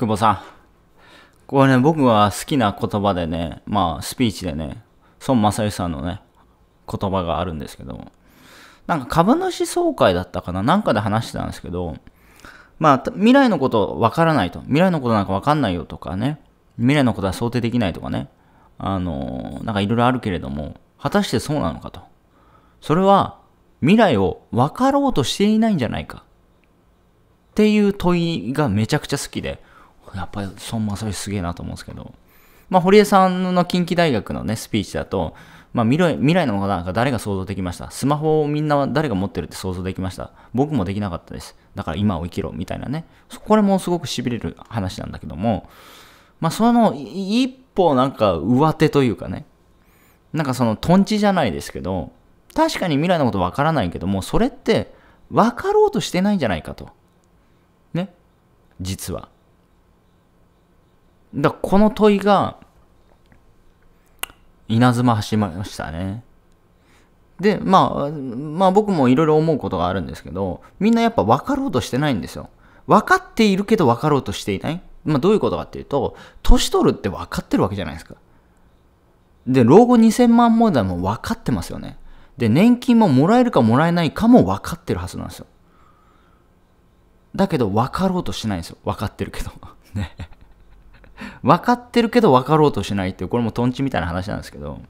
久保さん。これね、僕は好きな言葉でね、まあ、スピーチでね、孫正義さんのね、言葉があるんですけども。なんか株主総会だったかななんかで話してたんですけど、まあ、未来のことわからないと。未来のことなんかわかんないよとかね。未来のことは想定できないとかね。あの、なんかいろいろあるけれども、果たしてそうなのかと。それは、未来を分かろうとしていないんじゃないか。っていう問いがめちゃくちゃ好きで、やっぱり孫正義すげえなと思うんですけど、まあ、堀江さんの近畿大学のね、スピーチだと、まあ、未来未来の方のなんか誰が想像できましたスマホをみんな誰が持ってるって想像できました僕もできなかったです。だから今を生きろ、みたいなね。これもすごく痺れる話なんだけども、まあ、その一歩なんか上手というかね、なんかそのトンチじゃないですけど、確かに未来のことわからないけども、それって分かろうとしてないんじゃないかと。ね。実は。だこの問いが、稲妻始まりましたね。で、まあ、まあ僕もいろいろ思うことがあるんですけど、みんなやっぱ分かろうとしてないんですよ。分かっているけど分かろうとしていないまあどういうことかっていうと、年取るって分かってるわけじゃないですか。で、老後2000万問題も分かってますよね。で、年金ももらえるかもらえないかも分かってるはずなんですよ。だけど分かろうとしないんですよ。分かってるけど。ね。分かってるけど分かろうとしないっていう、これもトンチみたいな話なんですけど、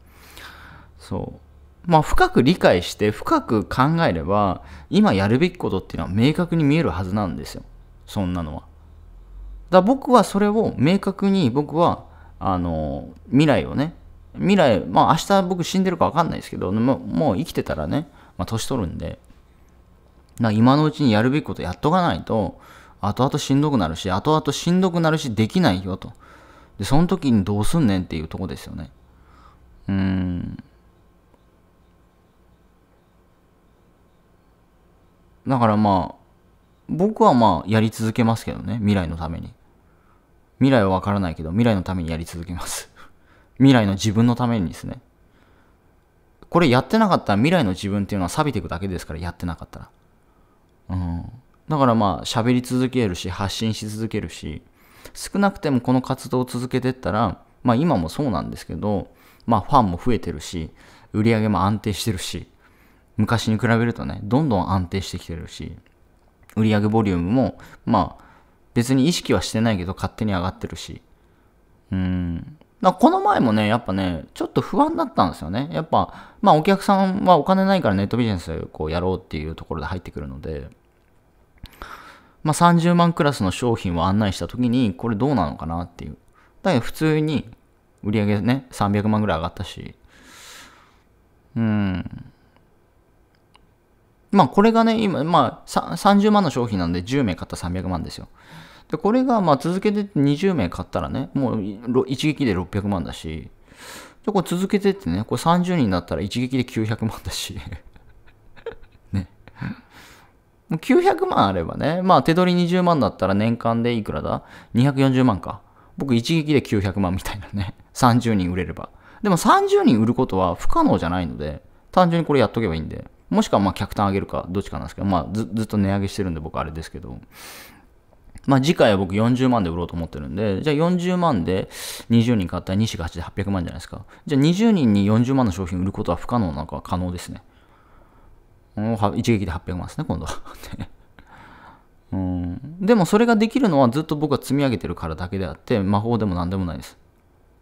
そう。まあ、深く理解して深く考えれば今やるべきことっていうのは明確に見えるはずなんですよそんなのはだ僕はそれを明確に僕はあの未来をね未来まあ明日僕死んでるか分かんないですけどもう生きてたらね、まあ、年取るんでな今のうちにやるべきことやっとかないと後々しんどくなるし後々しんどくなるしできないよとで、その時にどうすんねんっていうとこですよね。うん。だからまあ、僕はまあ、やり続けますけどね。未来のために。未来はわからないけど、未来のためにやり続けます。未来の自分のためにですね。これやってなかったら未来の自分っていうのは錆びていくだけですから、やってなかったら。うん。だからまあ、喋り続けるし、発信し続けるし、少なくてもこの活動を続けてったら、まあ今もそうなんですけど、まあファンも増えてるし、売り上げも安定してるし、昔に比べるとね、どんどん安定してきてるし、売り上げボリュームも、まあ別に意識はしてないけど勝手に上がってるし、うん。この前もね、やっぱね、ちょっと不安だったんですよね。やっぱ、まあお客さんはお金ないからネットビジネスをこうやろうっていうところで入ってくるので、まあ、30万クラスの商品を案内した時に、これどうなのかなっていう。だけど普通に売り上げね、300万ぐらい上がったし、うん。まあこれがね、今、まあ30万の商品なんで10名買ったら300万ですよ。で、これがまあ続けて20名買ったらね、もう一撃で600万だし、で、これ続けてってね、これ30人だったら一撃で900万だし、ね。900万あればね、まあ手取り20万だったら年間でいくらだ ?240 万か。僕一撃で900万みたいなね。30人売れれば。でも30人売ることは不可能じゃないので、単純にこれやっとけばいいんで。もしくはまあ客単上げるか、どっちかなんですけど、まあずずっと値上げしてるんで僕あれですけど。まあ次回は僕40万で売ろうと思ってるんで、じゃあ40万で20人買ったら2、4、8で800万じゃないですか。じゃあ20人に40万の商品売ることは不可能なのか可能ですね。一撃で800万ですね、今度は うん。でもそれができるのはずっと僕は積み上げてるからだけであって、魔法でも何でもないです。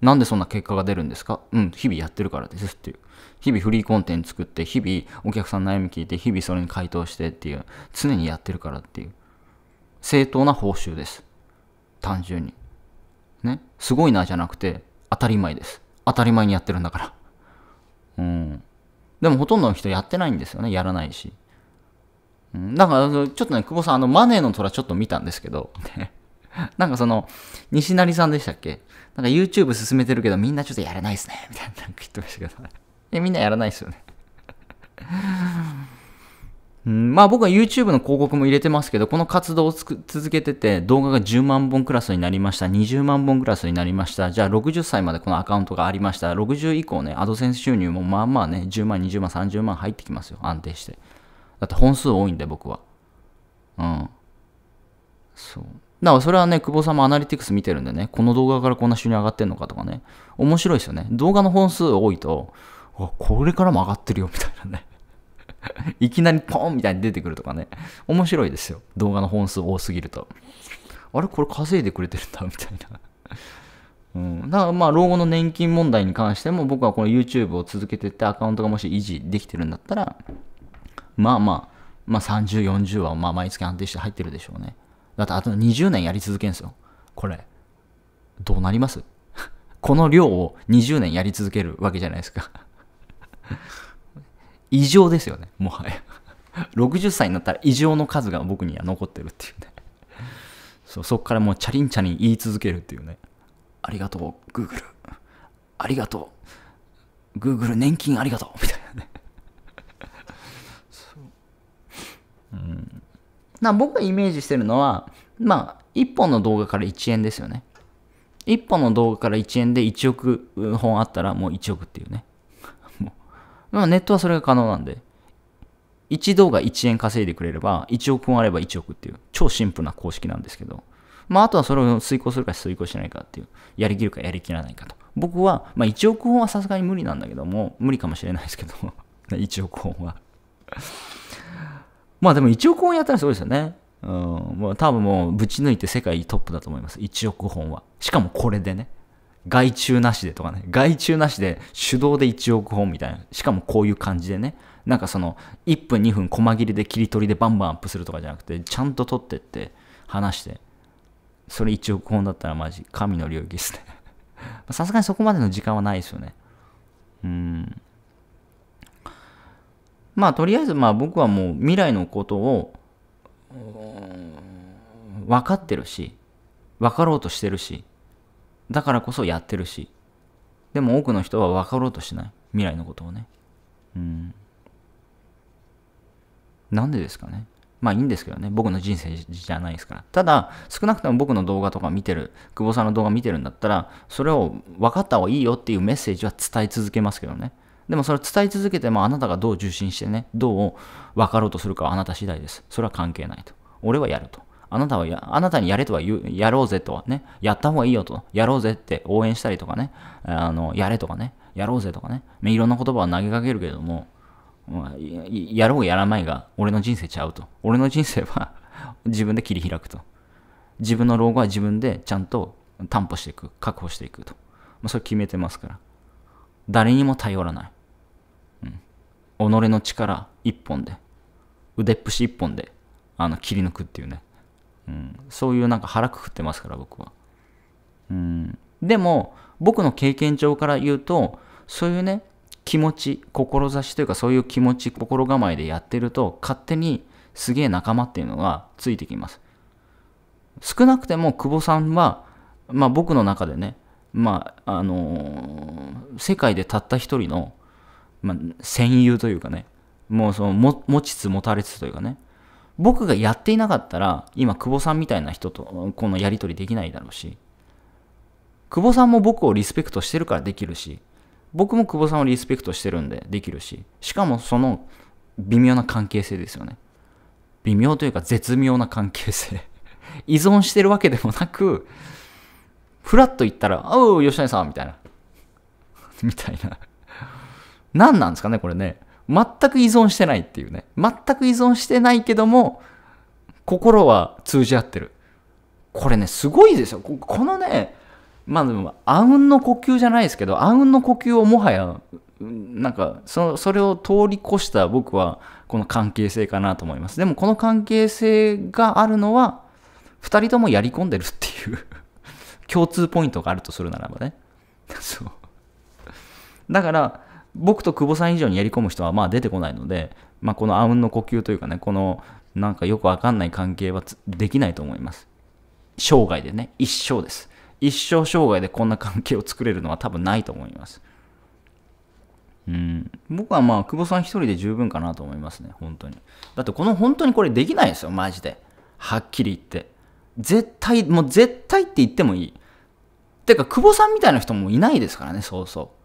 なんでそんな結果が出るんですかうん、日々やってるからですっていう。日々フリーコンテンツ作って、日々お客さんの悩み聞いて、日々それに回答してっていう、常にやってるからっていう。正当な報酬です。単純に。ね。すごいなじゃなくて、当たり前です。当たり前にやってるんだから。でもほとんどの人やってないんですよね、やらないし。うん、だから、ちょっとね、久保さん、あの、マネーの虎ちょっと見たんですけど、なんかその、西成さんでしたっけなんか YouTube 進めてるけど、みんなちょっとやらないっすね、みたいな、なんか言ってましたけど、ね、みんなやらないっすよね。うん、まあ僕は YouTube の広告も入れてますけど、この活動を続けてて、動画が10万本クラスになりました、20万本クラスになりました、じゃあ60歳までこのアカウントがありました、60以降ね、アドセンス収入もまあまあね、10万、20万、30万入ってきますよ、安定して。だって本数多いんで僕は。うん。そう。だからそれはね、久保さんもアナリティクス見てるんでね、この動画からこんな収入上がってんのかとかね、面白いですよね。動画の本数多いと、これからも上がってるよみたいなね。いきなりポンみたいに出てくるとかね。面白いですよ。動画の本数多すぎると。あれこれ稼いでくれてるんだみたいな。うん、だからまあ老後の年金問題に関しても僕はこの YouTube を続けてってアカウントがもし維持できてるんだったらまあまあまあ30、40はまあ毎月安定して入ってるでしょうね。だってあと20年やり続けるんすよ。これ。どうなります この量を20年やり続けるわけじゃないですか異常ですよねもはや60歳になったら異常の数が僕には残ってるっていうねそうそからもうチャリンチャリン言い続けるっていうねありがとうグーグル。ありがとうグーグル年金ありがとうみたいなねそううんな僕がイメージしてるのはまあ1本の動画から1円ですよね1本の動画から1円で1億本あったらもう1億っていうねまあ、ネットはそれが可能なんで、一度が1円稼いでくれれば、1億分あれば1億っていう、超シンプルな公式なんですけど、まあ、あとはそれを遂行するか遂行しないかっていう、やりきるかやりきらないかと。僕は、まあ、1億本はさすがに無理なんだけども、無理かもしれないですけど、1 億本は まあでも1億本やったらすごいですよね。うん、もう多分もうぶち抜いて世界トップだと思います。1億本は。しかもこれでね。外注なしでとかね、外注なしで手動で1億本みたいな、しかもこういう感じでね、なんかその1分2分細切りで切り取りでバンバンアップするとかじゃなくて、ちゃんと取ってって話して、それ1億本だったらマジ神の領域ですね。さすがにそこまでの時間はないですよね。うん。まあとりあえずまあ僕はもう未来のことを分かってるし、分かろうとしてるし、だからこそやってるしでも多くの人は分かろうとしない未来のことをねうんなんでですかねまあいいんですけどね。僕の人生じゃないですから。ただ、少なくとも僕の動画とか見てる、久保さんの動画見てるんだったら、それを分かった方がいいよっていうメッセージは伝え続けますけどね。でもそれ伝え続けてもあなたがどう受信してね、どう分かろうとするかはあなた次第です。それは関係ないと。俺はやると。あなたはや、あなたにやれとは言う、やろうぜとはね、やった方がいいよと、やろうぜって応援したりとかね、あの、やれとかね、やろうぜとかね、いろんな言葉を投げかけるけれども、まあ、やろうやらないが、俺の人生ちゃうと。俺の人生は 自分で切り開くと。自分の老後は自分でちゃんと担保していく、確保していくと。まあ、それ決めてますから。誰にも頼らない。うん。己の力一本で、腕っぷし一本で、あの、切り抜くっていうね。うん、そういうなんか腹くくってますから僕は、うん、でも僕の経験上から言うとそういうね気持ち志というかそういう気持ち心構えでやってると勝手にすげえ仲間っていうのがついてきます少なくても久保さんは、まあ、僕の中でね、まああのー、世界でたった一人の、まあ、戦友というかねもうその持ちつ持たれつというかね僕がやっていなかったら、今、久保さんみたいな人とこのやりとりできないだろうし、久保さんも僕をリスペクトしてるからできるし、僕も久保さんをリスペクトしてるんでできるし、しかもその微妙な関係性ですよね。微妙というか絶妙な関係性 依存してるわけでもなく、ふらっと言ったら、おう、吉谷さんみたいな。みたいな。何なんですかね、これね。全く依存してないっていうね。全く依存してないけども、心は通じ合ってる。これね、すごいですよ。このね、まあでも、あうんの呼吸じゃないですけど、あうんの呼吸をもはや、なんかそ、それを通り越した僕は、この関係性かなと思います。でも、この関係性があるのは、二人ともやり込んでるっていう 共通ポイントがあるとするならばね。そう。だから、僕と久保さん以上にやり込む人はまあ出てこないので、まあ、このあうんの呼吸というかね、このなんかよくわかんない関係はできないと思います。生涯でね、一生です。一生生涯でこんな関係を作れるのは多分ないと思います。うん、僕はまあ、久保さん一人で十分かなと思いますね、本当に。だってこの本当にこれできないですよ、マジで。はっきり言って。絶対、もう絶対って言ってもいい。てか、久保さんみたいな人もいないですからね、そうそう。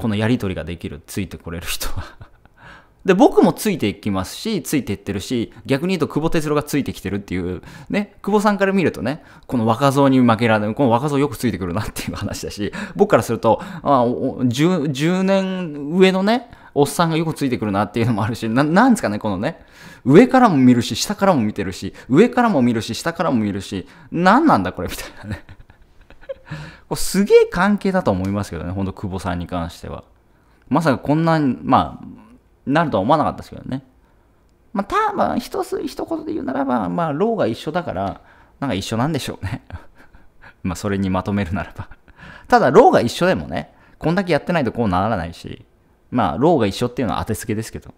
このやり取りができる、ついてこれる人は で、僕もついていきますし、ついていってるし、逆に言うと久保哲郎がついてきてるっていう、ね、久保さんから見るとね、この若造に負けられない、この若造よくついてくるなっていう話だし、僕からすると、あ 10, 10年上のね、おっさんがよくついてくるなっていうのもあるし、ななんですかね、このね、上からも見るし、下からも見てるし、上からも見るし、下からも見るし、何なんだこれみたいなね。これすげえ関係だと思いますけどね、ほんと久保さんに関しては。まさかこんなに、まあ、なるとは思わなかったですけどね。まあ、たまあ、一つ、一言で言うならば、まあ、ローが一緒だから、なんか一緒なんでしょうね。まあ、それにまとめるならばただ、ローが一緒でもね、こんだけやってないとこうならないし、まあ、ローが一緒っていうのは当てつけですけど。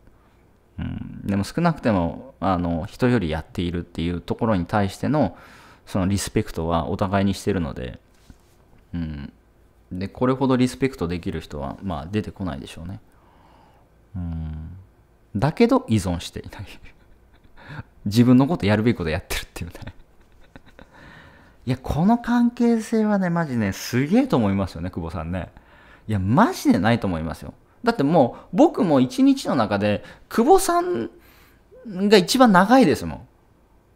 うん、でも少なくても、あの、人よりやっているっていうところに対しての、そのリスペクトはお互いにしてるので、うん、でこれほどリスペクトできる人は、まあ、出てこないでしょうね、うん、だけど依存していない 自分のことやるべきことやってるっていうねいやこの関係性はねマジねすげえと思いますよね久保さんねいやマジでないと思いますよだってもう僕も一日の中で久保さんが一番長いですもん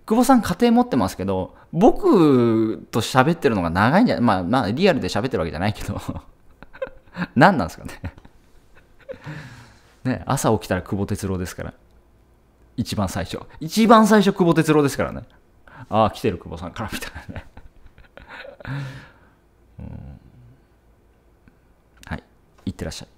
久保さん家庭持ってますけど、僕と喋ってるのが長いんじゃないまあまあリアルで喋ってるわけじゃないけど 何なんですかねね、朝起きたら久保哲郎ですから。一番最初。一番最初久保哲郎ですからね。ああ、来てる久保さんからみたいなね うん。はい。いってらっしゃい。